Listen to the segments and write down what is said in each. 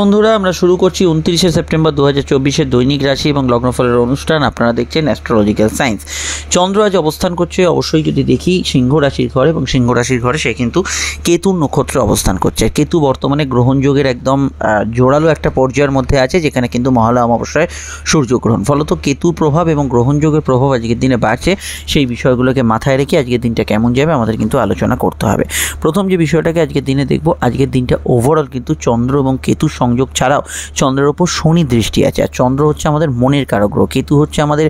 বন্ধুরা আমরা শুরু করছি উনত্রিশে সেপ্টেম্বর দু হাজার চব্বিশের দৈনিক রাশি এবং লগ্নফলের অনুষ্ঠান আপনারা দেখছেন অ্যাস্ট্রোলজিক্যাল সায়েন্স চন্দ্র আজ অবস্থান করছে অবশ্যই যদি দেখি সিংহ রাশির ঘরে এবং সিংহ রাশির ঘরে সে কিন্তু কেতু নক্ষত্রে অবস্থান করছে কেতু বর্তমানে গ্রহণযোগের একদম জোরালো একটা পর্যায়ের মধ্যে আছে যেখানে কিন্তু মহালয় অমাবস্যায় সূর্যগ্রহণ ফলত কেতুর প্রভাব এবং গ্রহণযোগের প্রভাব আজকের দিনে বাড়ছে সেই বিষয়গুলোকে মাথায় রেখে আজকের দিনটা কেমন যাবে আমাদের কিন্তু আলোচনা করতে হবে প্রথম যে বিষয়টাকে আজকের দিনে দেখব আজকের দিনটা ওভারঅল কিন্তু চন্দ্র এবং কেতু সংযোগ ছাড়াও চন্দ্রের ওপর শনি দৃষ্টি আছে আর চন্দ্র হচ্ছে আমাদের মনের কারগ্রহ কেতু হচ্ছে আমাদের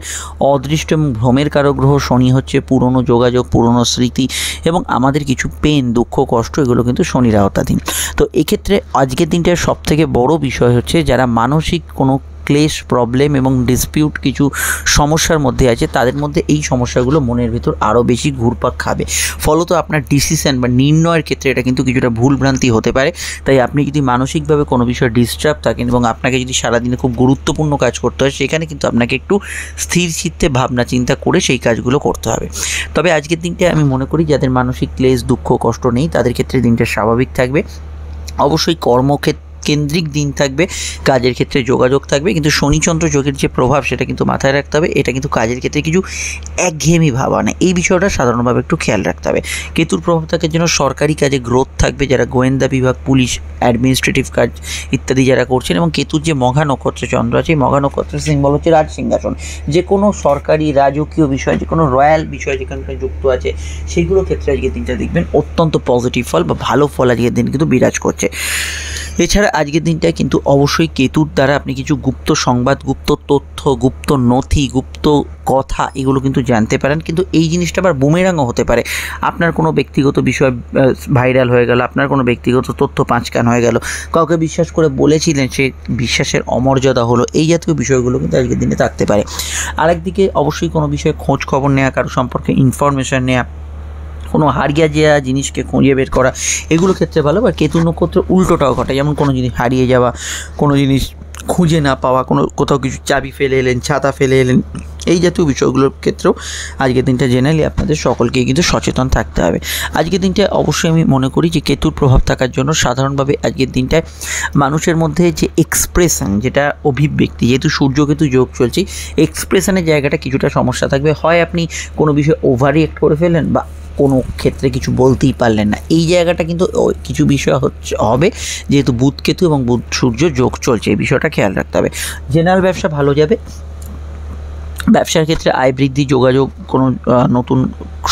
অদৃষ্ট এবং ভ্রমের কারগ্রহ শনি হচ্ছে পুরনো যোগাযোগ পুরনো স্মৃতি এবং আমাদের কিছু পেন দুঃখ কষ্ট এগুলো কিন্তু শনির আওতাধীন তো এক্ষেত্রে আজকের দিনটার সবথেকে বড় বিষয় হচ্ছে যারা মানসিক কোনো ক্লেশ প্রবলেম এবং ডিসপিউট কিছু সমস্যার মধ্যে আছে তাদের মধ্যে এই সমস্যাগুলো মনের ভিতর আরও বেশি ঘুরপাক খাবে ফলত আপনার ডিসিশন বা নির্ণয়ের ক্ষেত্রে এটা কিন্তু কিছুটা ভুলভ্রান্তি হতে পারে তাই আপনি যদি মানসিকভাবে কোনো বিষয়ে ডিস্টার্ব থাকেন এবং আপনাকে যদি সারাদিনে খুব গুরুত্বপূর্ণ কাজ করতে হয় সেখানে কিন্তু আপনাকে একটু স্থির চিত্তে ভাবনা চিন্তা করে সেই কাজগুলো করতে হবে তবে আজকের দিনটা আমি মনে করি যাদের মানসিক ক্লেশ দুঃখ কষ্ট নেই তাদের ক্ষেত্রে দিনটা স্বাভাবিক থাকবে অবশ্যই কর্মক্ষেত্রে কেন্দ্রিক দিন থাকবে কাজের ক্ষেত্রে যোগাযোগ থাকবে কিন্তু শনিচন্দ্র যোগের যে প্রভাব সেটা কিন্তু মাথায় রাখতে হবে এটা কিন্তু কাজের ক্ষেত্রে কিছু একঘেয়েমি ভাব আনে এই বিষয়টা সাধারণভাবে একটু খেয়াল রাখতে হবে কেতুর প্রভাব থাকার জন্য সরকারি কাজে গ্রোথ থাকবে যারা গোয়েন্দা বিভাগ পুলিশ অ্যাডমিনিস্ট্রেটিভ কাজ ইত্যাদি যারা করছেন এবং কেতুর যে মঘা নক্ষত্র চন্দ্র আছে মঘা নক্ষত্রের সিম্বল হচ্ছে রাজ সিংহাসন যে কোনো সরকারি রাজকীয় বিষয় যে কোনো রয়্যাল বিষয় যেখানকার যুক্ত আছে সেগুলো ক্ষেত্রে আজকের দিনটা দেখবেন অত্যন্ত পজিটিভ ফল বা ভালো ফল আজকের দিন কিন্তু বিরাজ করছে এছাড়া আজকের দিনটা কিন্তু অবশ্যই কেতুর দ্বারা আপনি কিছু গুপ্ত সংবাদ গুপ্ত তথ্য গুপ্ত নথি গুপ্ত কথা এগুলো কিন্তু জানতে পারেন কিন্তু এই জিনিসটা আবার বুমেরাঙও হতে পারে আপনার কোনো ব্যক্তিগত বিষয় ভাইরাল হয়ে গেল আপনার কোনো ব্যক্তিগত তথ্য পাঁচকান হয়ে গেল কাউকে বিশ্বাস করে বলেছিলেন সে বিশ্বাসের অমর্যাদা হলো এই জাতীয় বিষয়গুলো কিন্তু আজকের দিনে থাকতে পারে আরেকদিকে অবশ্যই কোনো বিষয়ে খোঁজ খবর নেওয়া কারো সম্পর্কে ইনফরমেশান নেওয়া কোনো হারিয়ে যাওয়া জিনিসকে খুঁজে বের করা এগুলো ক্ষেত্রে ভালো বা কেতু নক্ষত্রে উল্টোটাও ঘটে যেমন কোনো জিনিস হারিয়ে যাওয়া কোনো জিনিস খুঁজে না পাওয়া কোনো কোথাও কিছু চাবি ফেলে এলেন ছাতা ফেলে এলেন এই জাতীয় বিষয়গুলোর ক্ষেত্রেও আজকের দিনটা জেনারেলি আপনাদের সকলকেই কিন্তু সচেতন থাকতে হবে আজকের দিনটা অবশ্যই আমি মনে করি যে কেতুর প্রভাব থাকার জন্য সাধারণভাবে আজকের দিনটায় মানুষের মধ্যে যে এক্সপ্রেশন যেটা অভিব্যক্তি যেহেতু সূর্য কেতু যোগ চলছে এক্সপ্রেশনের জায়গাটা কিছুটা সমস্যা থাকবে হয় আপনি কোনো বিষয়ে ওভার করে ফেলেন বা কোনো ক্ষেত্রে কিছু বলতেই পারলেন না এই জায়গাটা কিন্তু কিছু বিষয় হচ্ছে হবে যেহেতু বুধকেতু এবং বুধ সূর্য যোগ চলছে এই বিষয়টা খেয়াল রাখতে হবে জেনারেল ব্যবসা ভালো যাবে ব্যবসার ক্ষেত্রে আয় বৃদ্ধি যোগাযোগ কোনো নতুন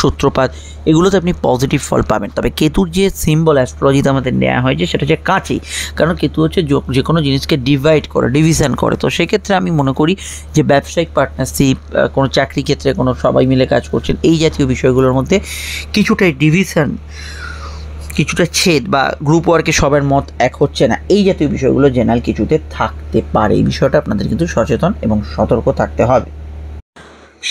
সূত্রপাত এগুলোতে আপনি পজিটিভ ফল পাবেন তবে কেতুর যে সিম্বল অ্যাস্ট্রোলজিতে আমাদের নেওয়া হয়েছে সেটা হচ্ছে কাঁচি কারণ কেতু হচ্ছে যে কোনো জিনিসকে ডিভাইড করে ডিভিশন করে তো সেক্ষেত্রে আমি মনে করি যে ব্যবসায়িক পার্টনারশিপ কোনো চাকরি ক্ষেত্রে কোনো সবাই মিলে কাজ করছেন এই জাতীয় বিষয়গুলোর মধ্যে কিছুটাই ডিভিশন কিছুটা ছেদ বা গ্রুপ ওয়ার্কে সবার মত এক হচ্ছে না এই জাতীয় বিষয়গুলো জেনারেল কিছুতে থাকতে পারে এই বিষয়টা আপনাদের কিন্তু সচেতন এবং সতর্ক থাকতে হবে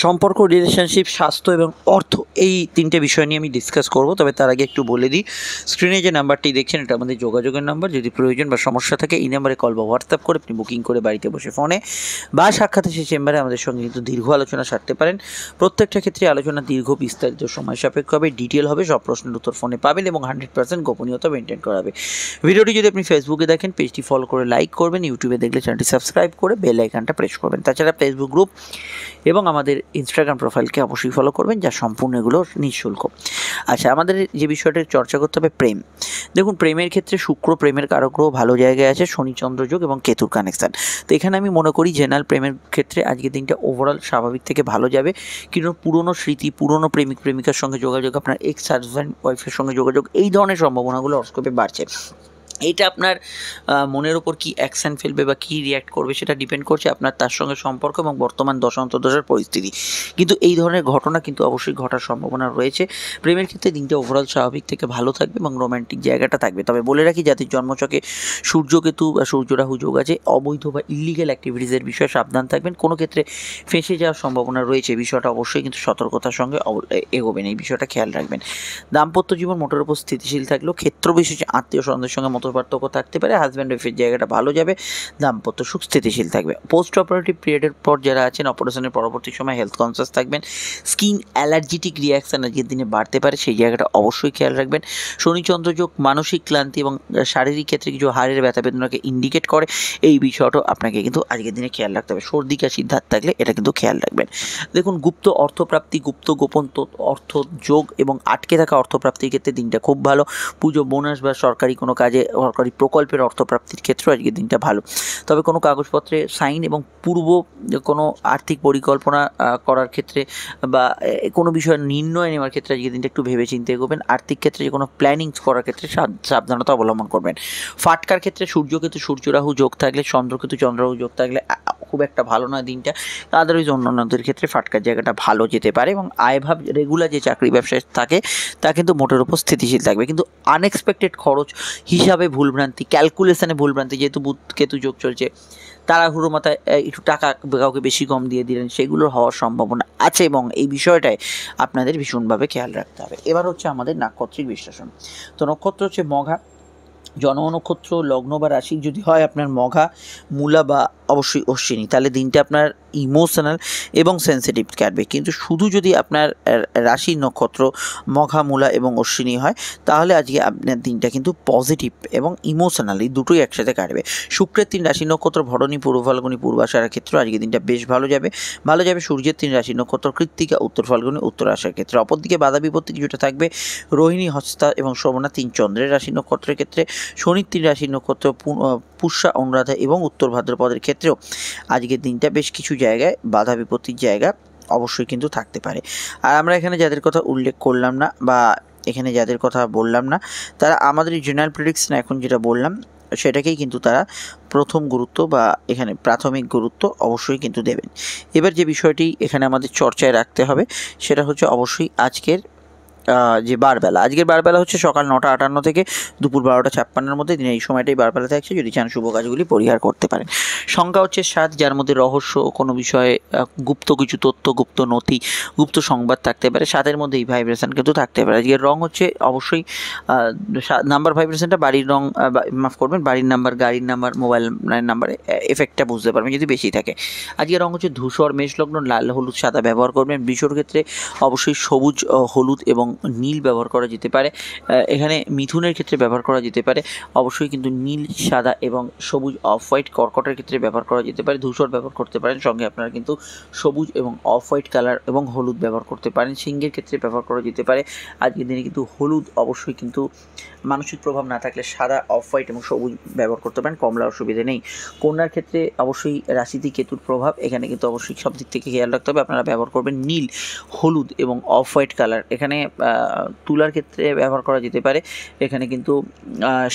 সম্পর্ক রিলেশনশিপ স্বাস্থ্য এবং অর্থ এই তিনটে বিষয় নিয়ে আমি ডিসকাস করব তবে তার আগে একটু বলে দিই স্ক্রিনে যে নাম্বারটি দেখছেন এটা আমাদের যোগাযোগের নাম্বার যদি প্রয়োজন বা সমস্যা থাকে এই নাম্বারে কল বা হোয়াটসঅ্যাপ করে আপনি বুকিং করে বাড়িতে বসে ফোনে বা সাক্ষাতে সেই চেম্বারে আমাদের সঙ্গে কিন্তু দীর্ঘ আলোচনা সারতে পারেন প্রত্যেকটা ক্ষেত্রে আলোচনা দীর্ঘ বিস্তারিত সময় সাপেক্ষ হবে ডিটেল হবে সব প্রশ্নের উত্তর ফোনে পাবেন এবং হান্ড্রেড পার্সেন্ট গোপনীয়তা মেনটেন করা হবে ভিডিওটি যদি আপনি ফেসবুকে দেখেন পেজটি ফলো করে লাইক করবেন ইউটিউবে দেখলে চ্যানেলটি সাবস্ক্রাইব করে বেল আইকনটা প্রেস করবেন তাছাড়া ফেসবুক গ্রুপ এবং আমাদের ইনস্টাগ্রাম প্রোফাইলকে অবশ্যই ফলো করবেন যা সম্পূর্ণ এগুলো নিঃশুল্ক আচ্ছা আমাদের যে বিষয়টা চর্চা করতে হবে প্রেম দেখুন প্রেমের ক্ষেত্রে শুক্র প্রেমের কারগ্রহ ভালো জায়গায় আছে শনি চন্দ্রযোগ এবং কেতুর কানেকশান তো এখানে আমি মনে করি জেনারেল প্রেমের ক্ষেত্রে আজকের দিনটা ওভারঅল স্বাভাবিক থেকে ভালো যাবে কিন্তু পুরনো স্মৃতি পুরনো প্রেমিক প্রেমিকার সঙ্গে যোগাযোগ আপনার এক্স হাজব্যান্ড ওয়াইফের সঙ্গে যোগাযোগ এই ধরনের সম্ভাবনাগুলো অস্কোপে বাড়ছে এটা আপনার মনের উপর কি অ্যাকশান ফেলবে বা কি রিয়্যাক্ট করবে সেটা ডিপেন্ড করছে আপনার তার সঙ্গে সম্পর্ক এবং বর্তমান দশান্তদশার পরিস্থিতি কিন্তু এই ধরনের ঘটনা কিন্তু অবশ্যই ঘটার সম্ভাবনা রয়েছে প্রেমের ক্ষেত্রে দিনটা ওভারঅল স্বাভাবিক থেকে ভালো থাকবে এবং রোম্যান্টিক জায়গাটা থাকবে তবে বলে রাখি জাতির জন্মচকে সূর্যকেতু বা সূর্যরাহু যোগ আছে অবৈধ বা ইলিগাল অ্যাক্টিভিটিসের বিষয়ে সাবধান থাকবেন কোনো ক্ষেত্রে ফেঁসে যাওয়ার সম্ভাবনা রয়েছে বিষয়টা অবশ্যই কিন্তু সতর্কতার সঙ্গে এগোবেন এই বিষয়টা খেয়াল রাখবেন দাম্পত্য জীবন মোটের উপর স্থিতিশীল থাকলেও ক্ষেত্র আত্মীয় স্বজনদের সঙ্গে মতো বছর পার্থক্য থাকতে পারে হাজব্যান্ড ওয়াইফের জায়গাটা ভালো যাবে দাম্পত্য সুখ স্থিতিশীল থাকবে পোস্ট অপারেটিভ পিরিয়ডের পর যারা আছেন অপারেশনের পরবর্তী সময় হেলথ কনসিয়াস থাকবেন স্কিন অ্যালার্জিটিক রিয়াকশান আজকের দিনে বাড়তে পারে সেই জায়গাটা অবশ্যই খেয়াল রাখবেন শনিচন্দ্রযোগ মানসিক ক্লান্তি এবং শারীরিক ক্ষেত্রে কিছু হাড়ের ব্যথা বেদনাকে ইন্ডিকেট করে এই বিষয়টাও আপনাকে কিন্তু আজকের দিনে খেয়াল রাখতে হবে সর্দি কাশির ধার থাকলে এটা কিন্তু খেয়াল রাখবেন দেখুন গুপ্ত অর্থপ্রাপ্তি গুপ্ত গোপন অর্থ যোগ এবং আটকে থাকা অর্থপ্রাপ্তির ক্ষেত্রে দিনটা খুব ভালো পুজো বোনাস বা সরকারি কোনো কাজে সরকারি প্রকল্পের অর্থপ্রাপ্তির ক্ষেত্রে আজকের দিনটা ভালো তবে কোনো কাগজপত্রে সাইন এবং পূর্ব কোনো আর্থিক পরিকল্পনা করার ক্ষেত্রে বা কোনো বিষয় নির্ণয় নেওয়ার ক্ষেত্রে আজকের দিনটা একটু ভেবে চিন্তে করবেন আর্থিক ক্ষেত্রে যে কোনো প্ল্যানিংস করার ক্ষেত্রে সাবধানতা অবলম্বন করবেন ফাটকার ক্ষেত্রে সূর্যকেতু সূর্যরাহু যোগ থাকলে চন্দ্রকেতু চন্দ্ররাহু যোগ থাকলে খুব একটা ভালো না দিনটা আদারওয়াইজ অন্যান্যদের ক্ষেত্রে ফাটকার জায়গাটা ভালো যেতে পারে এবং আয়ভাব রেগুলার যে চাকরি ব্যবসায় থাকে তা কিন্তু মোটের উপর স্থিতিশীল থাকবে কিন্তু আনএক্সপেক্টেড খরচ হিসাবে ভুলভ্রান্তি ক্যালকুলেশনে ভুলভ্রান্তি যেহেতু বুধ কেতু যোগ চলছে তাড়াহুড়ো মাথায় একটু টাকা কাউকে বেশি কম দিয়ে দিলেন সেগুলো হওয়ার সম্ভাবনা আছে এবং এই বিষয়টায় আপনাদের ভীষণভাবে খেয়াল রাখতে হবে এবার হচ্ছে আমাদের নাক্ষত্রিক বিশ্লেষণ তো নক্ষত্র হচ্ছে মঘা জন্ম নক্ষত্র লগ্ন বা রাশি যদি হয় আপনার মঘা মূলা বা অবশ্যই অশ্বিনী তাহলে দিনটা আপনার ইমোশনাল এবং সেন্সিটিভ কাটবে কিন্তু শুধু যদি আপনার রাশি নক্ষত্র মঘামূলা এবং অশ্বিনী হয় তাহলে আজকে আপনার দিনটা কিন্তু পজিটিভ এবং ইমোশনালি দুটোই একসাথে কাটবে শুক্রের তিন রাশি নক্ষত্র ভরণী পূর্ব ফাল্গুনি পূর্বাশার ক্ষেত্রে আজকে দিনটা বেশ ভালো যাবে ভালো যাবে সূর্যের তিন রাশি নক্ষত্র কৃত্তিকা উত্তর ফাল্গুনি উত্তর আশার ক্ষেত্রে অপরদিকে বাধা বিপত্তি কিছুটা থাকবে রোহিণী হস্তা এবং শ্রবণা তিন চন্দ্রের রাশি নক্ষত্রের ক্ষেত্রে শনির তিন রাশি নক্ষত্র পুষ্যা অনুরাধা এবং উত্তর ভাদ্রপদের ক্ষেত্রেও আজকের দিনটা বেশ কিছু জায়গায় বাধা বিপত্তির জায়গা অবশ্যই কিন্তু থাকতে পারে আর আমরা এখানে যাদের কথা উল্লেখ করলাম না বা এখানে যাদের কথা বললাম না তারা আমাদের জেনারেল প্রেডিকশন এখন যেটা বললাম সেটাকেই কিন্তু তারা প্রথম গুরুত্ব বা এখানে প্রাথমিক গুরুত্ব অবশ্যই কিন্তু দেবেন এবার যে বিষয়টি এখানে আমাদের চর্চায় রাখতে হবে সেটা হচ্ছে অবশ্যই আজকের যে বারবেলা আজকের বারবেলা হচ্ছে সকাল নটা আটান্ন থেকে দুপুর বারোটা ছাপ্পান্নের মধ্যে দিনে এই সময়টাই বারবেলা থাকছে যদি চান শুভ কাজগুলি পরিহার করতে পারেন সংখ্যা হচ্ছে সাত যার মধ্যে রহস্য কোনো বিষয়ে গুপ্ত কিছু তথ্য গুপ্ত নথি গুপ্ত সংবাদ থাকতে পারে সাতের মধ্যে এই ভাইব্রেশন কিন্তু থাকতে পারে আজকের রং হচ্ছে অবশ্যই নাম্বার ভাইব্রেশনটা বাড়ির রং মাফ করবেন বাড়ির নাম্বার গাড়ির নাম্বার মোবাইল নাম্বারে এফেক্টটা বুঝতে পারবেন যদি বেশি থাকে আজকের রং হচ্ছে ধূসর মেষলগ্ন লাল হলুদ সাদা ব্যবহার করবেন বিষর ক্ষেত্রে অবশ্যই সবুজ হলুদ এবং নীল ব্যবহার করা যেতে পারে এখানে মিথুনের ক্ষেত্রে ব্যবহার করা যেতে পারে অবশ্যই কিন্তু নীল সাদা এবং সবুজ অফ হোয়াইট কর্কটের ক্ষেত্রে ব্যবহার করা যেতে পারে ধূসর ব্যবহার করতে পারেন সঙ্গে আপনারা কিন্তু সবুজ এবং অফ হোয়াইট কালার এবং হলুদ ব্যবহার করতে পারেন সিংহের ক্ষেত্রে ব্যবহার করা যেতে পারে আজকের দিনে কিন্তু হলুদ অবশ্যই কিন্তু মানসিক প্রভাব না থাকলে সাদা অফ হোয়াইট এবং সবুজ ব্যবহার করতে পারেন কমলা অসুবিধে নেই কন্যার ক্ষেত্রে অবশ্যই রাশিতে কেতুর প্রভাব এখানে কিন্তু অবশ্যই সব দিক থেকে খেয়াল রাখতে হবে আপনারা ব্যবহার করবেন নীল হলুদ এবং অফ হোয়াইট কালার এখানে তুলার ক্ষেত্রে ব্যবহার করা যেতে পারে এখানে কিন্তু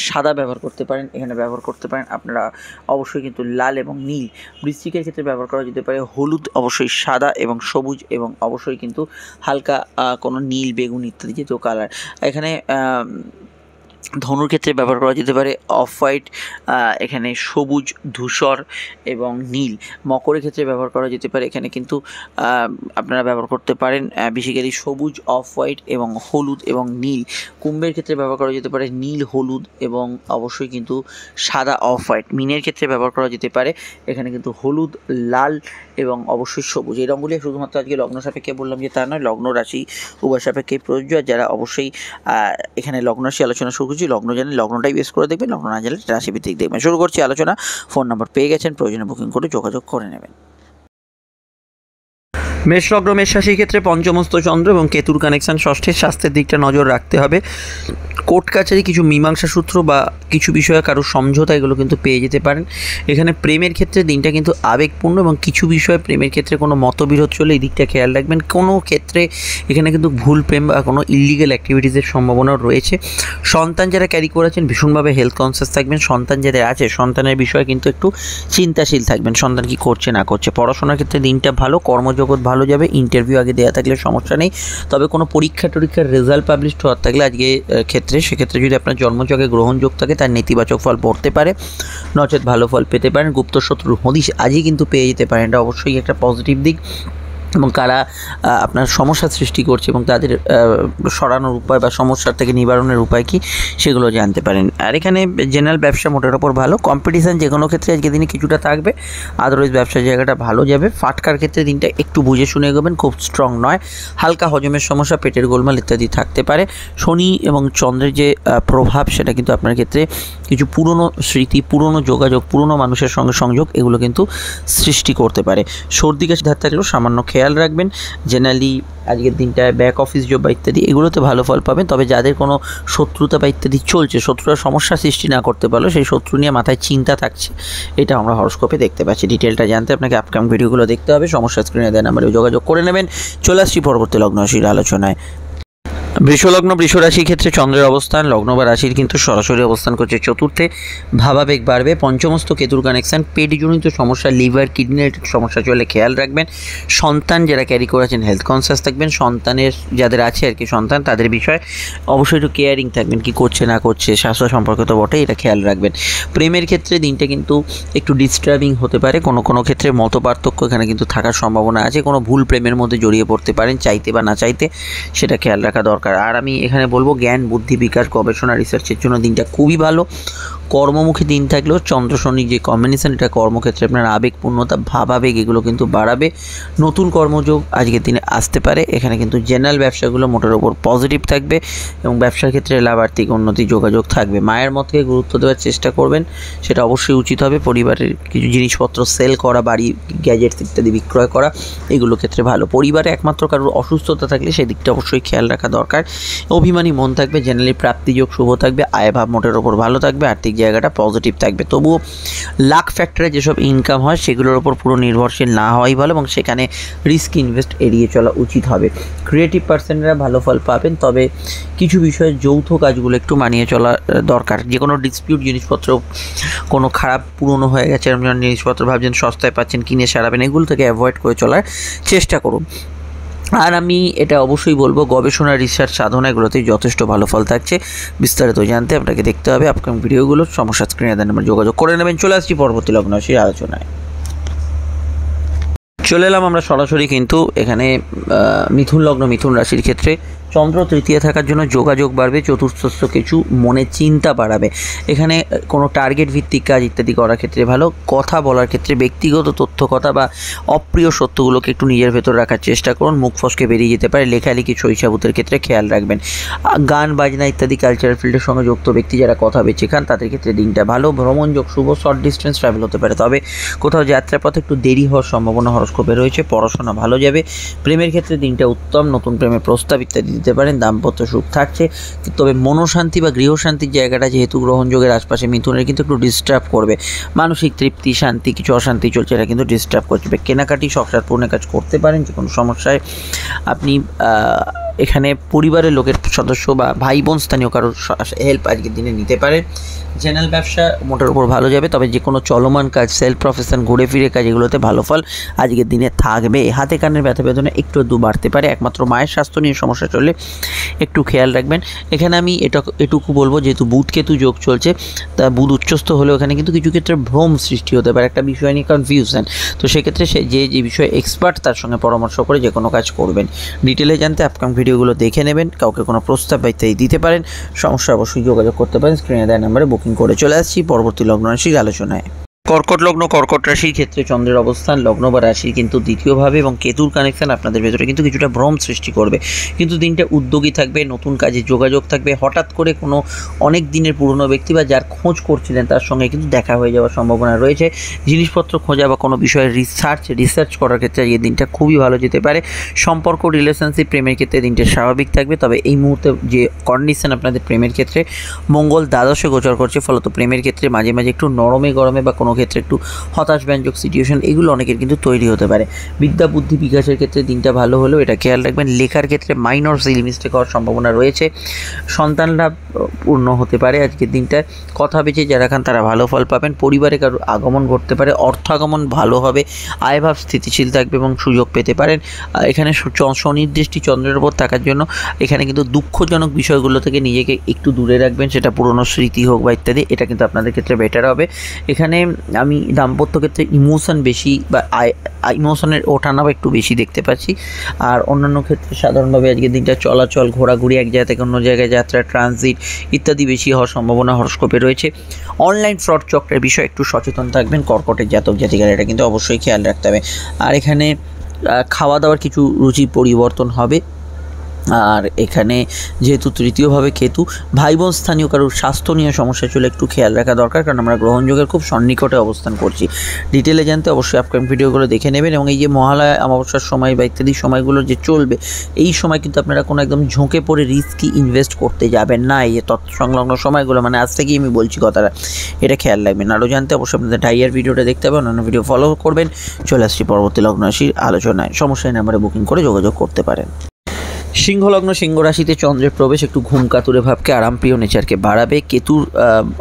সাদা ব্যবহার করতে পারেন এখানে ব্যবহার করতে পারেন আপনারা অবশ্যই কিন্তু লাল এবং নীল বৃষ্টিকের ক্ষেত্রে ব্যবহার করা যেতে পারে হলুদ অবশ্যই সাদা এবং সবুজ এবং অবশ্যই কিন্তু হালকা কোনো নীল বেগুন ইত্যাদি যেহেতু কালার এখানে ধনুর ক্ষেত্রে ব্যবহার করা যেতে পারে অফ হোয়াইট এখানে সবুজ ধূসর এবং নীল মকরের ক্ষেত্রে ব্যবহার করা যেতে পারে এখানে কিন্তু আপনারা ব্যবহার করতে পারেন বেসিক্যালি সবুজ অফ হোয়াইট এবং হলুদ এবং নীল কুম্ভের ক্ষেত্রে ব্যবহার করা যেতে পারে নীল হলুদ এবং অবশ্যই কিন্তু সাদা অফ হোয়াইট মিনের ক্ষেত্রে ব্যবহার করা যেতে পারে এখানে কিন্তু হলুদ লাল এবং অবশ্যই সবুজ এই রঙগুলি শুধুমাত্র আজকে লগ্ন সাপেক্ষে বললাম যে তা নয় লগ্ন রাশি উভয় সাপেক্ষে প্রযোজ্য যারা অবশ্যই এখানে লগ্ন রাশি আলোচনা শুরু বুঝি লগ্ন জানি লগ্নটাই বেশ করে দেখবেন লগ্ন না জানলে রাশিভিত্তিক দেখবেন শুরু করছি আলোচনা ফোন নাম্বার পেয়ে গেছেন প্রয়োজনে বুকিং করে যোগাযোগ করে নেবেন মেষলগ্ন মেষরাশির ক্ষেত্রে পঞ্চমস্ত চন্দ্র এবং কেতুর কানেকশান ষষ্ঠের স্বাস্থ্যের দিকটা নজর রাখতে হবে কোর্ট কাছারি কিছু মীমাংসা সূত্র বা কিছু বিষয়ে কারো সমঝোতা এগুলো কিন্তু পেয়ে যেতে পারেন এখানে প্রেমের ক্ষেত্রে দিনটা কিন্তু আবেগপূর্ণ এবং কিছু বিষয়ে প্রেমের ক্ষেত্রে কোনো মতবিরোধ চলে এই দিকটা খেয়াল রাখবেন কোনো ক্ষেত্রে এখানে কিন্তু ভুল প্রেম বা কোনো ইলিগেল অ্যাক্টিভিটিসের সম্ভাবনাও রয়েছে সন্তান যারা ক্যারি করেছেন ভীষণভাবে হেলথ কনসিয়াস থাকবেন সন্তান যাদের আছে সন্তানের বিষয়ে কিন্তু একটু চিন্তাশীল থাকবেন সন্তান কি করছে না করছে পড়াশোনার ক্ষেত্রে দিনটা ভালো কর্মজগৎ ভালো ভালো যাবে ইন্টারভিউ আগে দেওয়া থাকলে সমস্যা নেই তবে কোনো পরীক্ষা টরীক্ষার রেজাল্ট পাবলিশ হওয়ার থাকলে আজকে ক্ষেত্রে সেক্ষেত্রে যদি আপনার জন্মচকে গ্রহণযোগ থাকে তার নেতিবাচক ফল পড়তে পারে নচেত ভালো ফল পেতে পারেন গুপ্তশত্রু হদিশ আজই কিন্তু পেয়ে যেতে পারেন এটা অবশ্যই একটা পজিটিভ দিক এবং কারা আপনার সমস্যা সৃষ্টি করছে এবং তাদের সরানোর উপায় বা সমস্যার থেকে নিবারণের উপায় কি সেগুলো জানতে পারেন আর এখানে জেনারেল ব্যবসা মোটের ওপর ভালো কম্পিটিশান যে কোনো ক্ষেত্রে আজকে দিনে কিছুটা থাকবে আদারওয়াইজ ব্যবসার জায়গাটা ভালো যাবে ফাটকার ক্ষেত্রে দিনটা একটু বুঝে শুনে গেবেন খুব স্ট্রং নয় হালকা হজমের সমস্যা পেটের গোলমাল ইত্যাদি থাকতে পারে শনি এবং চন্দ্রের যে প্রভাব সেটা কিন্তু আপনার ক্ষেত্রে কিছু পুরনো স্মৃতি পুরনো যোগাযোগ পুরনো মানুষের সঙ্গে সংযোগ এগুলো কিন্তু সৃষ্টি করতে পারে সর্দি কাশি ধার থাকলেও সামান্য খেয়াল খেয়াল রাখবেন জেনারেলি আজকের দিনটায় ব্যাক অফিস জব বা ইত্যাদি এগুলোতে ভালো ফল পাবেন তবে যাদের কোনো শত্রুতা বা ইত্যাদি চলছে শত্রুরা সমস্যা সৃষ্টি না করতে পারলো সেই শত্রু নিয়ে মাথায় চিন্তা থাকছে এটা আমরা হরস্কোপে দেখতে পাচ্ছি ডিটেলটা জানতে আপনাকে আপকাম ভিডিওগুলো দেখতে হবে সমস্যা স্ক্রিনে দেওয়া নাম্বারে যোগাযোগ করে নেবেন চলে আসছি পরবর্তী লগ্নশীল আলোচনায় বৃষলগ্ন বৃষরাশির ক্ষেত্রে চন্দ্রের অবস্থান লগ্ন বা রাশির কিন্তু সরাসরি অবস্থান করছে চতুর্থে ভাবাবেগ বাড়বে পঞ্চমস্ত কেতুর কানেকশান পেটজনিত সমস্যা লিভার কিডনির সমস্যা চলে খেয়াল রাখবেন সন্তান যারা ক্যারি করেছেন হেলথ কনসিয়াস থাকবেন সন্তানের যাদের আছে আর কি সন্তান তাদের বিষয়ে অবশ্যই একটু কেয়ারিং থাকবেন কি করছে না করছে স্বাস্থ্য সম্পর্কে তো বটে এটা খেয়াল রাখবেন প্রেমের ক্ষেত্রে দিনটা কিন্তু একটু ডিস্টার্বিং হতে পারে কোনো কোনো ক্ষেত্রে মত পার্থক্য এখানে কিন্তু থাকার সম্ভাবনা আছে কোনো ভুল প্রেমের মধ্যে জড়িয়ে পড়তে পারেন চাইতে বা না চাইতে সেটা খেয়াল রাখা দরকার দরকার আর আমি এখানে বলবো জ্ঞান বুদ্ধি বিকাশ গবেষণা রিসার্চের জন্য দিনটা খুবই ভালো কর্মমুখী দিন থাকলেও চন্দ্র শনি যে কম্বিনেশন এটা কর্মক্ষেত্রে আপনার আবেগপূর্ণতা ভাবাবেগ এগুলো কিন্তু বাড়াবে নতুন কর্মযোগ আজকের দিনে আসতে পারে এখানে কিন্তু জেনারেল ব্যবসাগুলো মোটের ওপর পজিটিভ থাকবে এবং ব্যবসার ক্ষেত্রে লাভার্থিক উন্নতি যোগাযোগ থাকবে মায়ের মতকে গুরুত্ব দেওয়ার চেষ্টা করবেন সেটা অবশ্যই উচিত হবে পরিবারের কিছু জিনিসপত্র সেল করা বাড়ি গ্যাজেটস ইত্যাদি বিক্রয় করা এগুলো ক্ষেত্রে ভালো পরিবারে একমাত্র কারোর অসুস্থতা থাকলে সেই দিকটা অবশ্যই খেয়াল রাখা দরকার অভিমানী মন থাকবে জেনারেলি প্রাপ্তিযোগ শুভ থাকবে আয় ভাব মোটের ওপর ভালো থাকবে আর্থিক জায়গাটা পজিটিভ থাকবে তবুও লাখ ফ্যাক্টরে যেসব ইনকাম হয় সেগুলোর ওপর পুরো নির্ভরশীল না হওয়াই ভালো এবং সেখানে রিস্ক ইনভেস্ট এড়িয়ে চলা উচিত হবে ক্রিয়েটিভ পার্সনরা ভালো ফল পাবেন তবে কিছু বিষয়ে যৌথ কাজগুলো একটু মানিয়ে চলা দরকার যে কোনো ডিসপিউট জিনিসপত্র কোনো খারাপ পুরনো হয়ে গেছে জিনিসপত্র ভাবছেন সস্তায় পাচ্ছেন কিনে সারাবেন এগুলো থেকে অ্যাভয়েড করে চলার চেষ্টা করুন আর আমি এটা অবশ্যই বলবো গবেষণা রিসার্চ সাধনা এগুলোতেই যথেষ্ট ভালো ফল থাকছে বিস্তারিত জানতে আপনাকে দেখতে হবে আপকামিং ভিডিওগুলো সমস্যা স্ক্রিনে দেন নাম্বার যোগাযোগ করে নেবেন চলে আসছি পরবর্তী লগ্ন সেই আলোচনায় চলে এলাম আমরা সরাসরি কিন্তু এখানে মিথুন লগ্ন মিথুন রাশির ক্ষেত্রে চন্দ্র তৃতীয় থাকার জন্য যোগাযোগ বাড়বে চতুর্থস্থ কিছু মনে চিন্তা বাড়াবে এখানে কোনো টার্গেট ভিত্তিক কাজ ইত্যাদি করার ক্ষেত্রে ভালো কথা বলার ক্ষেত্রে ব্যক্তিগত তথ্য কথা বা অপ্রিয় সত্যগুলোকে একটু নিজের ভেতর রাখার চেষ্টা করুন মুখ ফসকে বেরিয়ে যেতে পারে লেখালেখি শৈশাবুতের ক্ষেত্রে খেয়াল রাখবেন গান বাজনা ইত্যাদি কালচারাল ফিল্ডের সঙ্গে যুক্ত ব্যক্তি যারা কথা বেছে খান তাদের ক্ষেত্রে দিনটা ভালো ভ্রমণযোগ শুভ শর্ট ডিস্টেন্স ট্রাভেল হতে পারে তবে কোথাও যাত্রার পথে একটু দেরি হওয়ার সম্ভাবনা হরস্কোপে রয়েছে পড়াশোনা ভালো যাবে প্রেমের ক্ষেত্রে দিনটা উত্তম নতুন প্রেমের প্রস্তাব ইত্যাদি দিতে পারেন দাম্পত্য সুখ থাকছে তবে মনশান্তি বা গৃহশান্তির জায়গাটা যেহেতু গ্রহণযোগের আশপাশে মিথুনের কিন্তু একটু ডিস্টার্ব করবে মানসিক তৃপ্তি শান্তি কিছু অশান্তি চলছে এটা কিন্তু ডিস্টার্ব করবে কেনাকাটি সংসার পূর্ণের কাজ করতে পারেন যে কোনো সমস্যায় আপনি এখানে পরিবারের লোকের সদস্য বা ভাই বোন স্থানীয় কারোর হেল্প আজকের দিনে নিতে পারে জেনারেল ব্যবসা মোটার উপর ভালো যাবে তবে যে কোনো চলমান কাজ সেলফ প্রফেশন ঘুরে ফিরে কাজ এগুলোতে ভালো ফল আজকের দিনে থাকবে হাতে কানের ব্যথা বেদনা একটু দু বাড়তে পারে একমাত্র মায়ের স্বাস্থ্য নিয়ে সমস্যা চললে একটু খেয়াল রাখবেন এখানে আমি এটা এটুকু বলবো যেহেতু বুধ কেতু যোগ চলছে তা বুধ উচ্চস্থ হলেও এখানে কিন্তু কিছু ক্ষেত্রে ভ্রম সৃষ্টি হতে পারে একটা বিষয় নিয়ে কনফিউশন তো সেক্ষেত্রে সে যে যে বিষয়ে এক্সপার্ট তার সঙ্গে পরামর্শ করে যে কোনো কাজ করবেন ডিটেলে জানতে আপকাম ভিডিওগুলো দেখে নেবেন কাউকে কোনো প্রস্তাব ইত্যাদি দিতে পারেন সমস্যা অবশ্যই যোগাযোগ করতে পারেন স্ক্রিনে দেয় নাম্বারে বুকিং করে চলে আসছি পরবর্তী লগ্নরাশির আলোচনায় কর্কট লগ্ন কর্কট রাশির ক্ষেত্রে চন্দ্রের অবস্থান লগ্ন বা রাশির কিন্তু দ্বিতীয়ভাবে এবং কেতুর কানেকশান আপনাদের ভেতরে কিন্তু কিছুটা ভ্রম সৃষ্টি করবে কিন্তু দিনটা উদ্যোগী থাকবে নতুন কাজে যোগাযোগ থাকবে হঠাৎ করে কোনো অনেক দিনের পুরনো ব্যক্তি বা যার খোঁজ করছিলেন তার সঙ্গে কিন্তু দেখা হয়ে যাওয়ার সম্ভাবনা রয়েছে জিনিসপত্র খোঁজা বা কোনো বিষয়ে রিসার্চ রিসার্চ করার ক্ষেত্রে এই দিনটা খুবই ভালো যেতে পারে সম্পর্ক রিলেশনশিপ প্রেমের ক্ষেত্রে দিনটা স্বাভাবিক থাকবে তবে এই মুহূর্তে যে কন্ডিশন আপনাদের প্রেমের ক্ষেত্রে মঙ্গল দ্বাদশে গোচর করছে ফলত প্রেমের ক্ষেত্রে মাঝে মাঝে একটু নরমে গরমে বা কোনো কর্মক্ষেত্রে একটু হতাশ ব্যঞ্জক সিচুয়েশন এগুলো অনেকের কিন্তু তৈরি হতে পারে বিদ্যা বুদ্ধি বিকাশের ক্ষেত্রে দিনটা ভালো হলেও এটা খেয়াল রাখবেন লেখার ক্ষেত্রে মাইনর সিল মিস্টেক হওয়ার সম্ভাবনা রয়েছে সন্তানরা পূর্ণ হতে পারে আজকের দিনটায় কথা বেঁচে যারা খান তারা ভালো ফল পাবেন পরিবারে কারো আগমন ঘটতে পারে অর্থাগমন ভালো হবে আয়ভাব স্থিতিশীল থাকবে এবং সুযোগ পেতে পারেন এখানে সুনির্দিষ্টি চন্দ্রের ওপর থাকার জন্য এখানে কিন্তু দুঃখজনক বিষয়গুলো থেকে নিজেকে একটু দূরে রাখবেন সেটা পুরনো স্মৃতি হোক বা ইত্যাদি এটা কিন্তু আপনাদের ক্ষেত্রে বেটার হবে এখানে আমি দাম্পত্য ক্ষেত্রে ইমোশন বেশি বা ইমোশনের ওঠানাও একটু বেশি দেখতে পাচ্ছি আর অন্যান্য ক্ষেত্রে সাধারণভাবে আজকের দিনটা চলাচল ঘোরাঘুরি এক জায়গা থেকে অন্য জায়গায় যাত্রা ট্রানজিট ইত্যাদি বেশি হওয়ার সম্ভাবনা হরস্কোপে রয়েছে অনলাইন ফ্রড চক্রের বিষয়ে একটু সচেতন থাকবেন কর্কটের জাতক জাতিকার এটা কিন্তু অবশ্যই খেয়াল রাখতে হবে আর এখানে খাওয়া দাওয়ার কিছু রুচি পরিবর্তন হবে আর এখানে যেহেতু তৃতীয়ভাবে কেতু ভাই বোন স্থানীয় কারোর স্বাস্থ্য নিয়ে সমস্যা চলে একটু খেয়াল রাখা দরকার কারণ আমরা গ্রহণযোগের খুব সন্নিকটে অবস্থান করছি ডিটেলে জানতে অবশ্যই আপকামিং ভিডিওগুলো দেখে নেবেন এবং এই যে মহালয়া অমাবস্যার সময় বা ইত্যাদি সময়গুলো যে চলবে এই সময় কিন্তু আপনারা কোনো একদম ঝোঁকে পড়ে রিস্কি ইনভেস্ট করতে যাবেন না এই যে তৎসংলগ্ন সংলগ্ন সময়গুলো মানে আজ থেকেই আমি বলছি কথাটা এটা খেয়াল রাখবেন আরও জানতে অবশ্যই আপনাদের ডাইয়ার ভিডিওটা দেখতে হবে অন্যান্য ভিডিও ফলো করবেন চলে আসছি পরবর্তী লগ্ন আলোচনায় সমস্যা নাম্বারে বুকিং করে যোগাযোগ করতে পারেন সিংহলগ্ন সিংহ রাশিতে চন্দ্রের প্রবেশ একটু ঘুম কাতুরে ভাবকে আরামপ্রিয় নেচারকে বাড়াবে কেতুর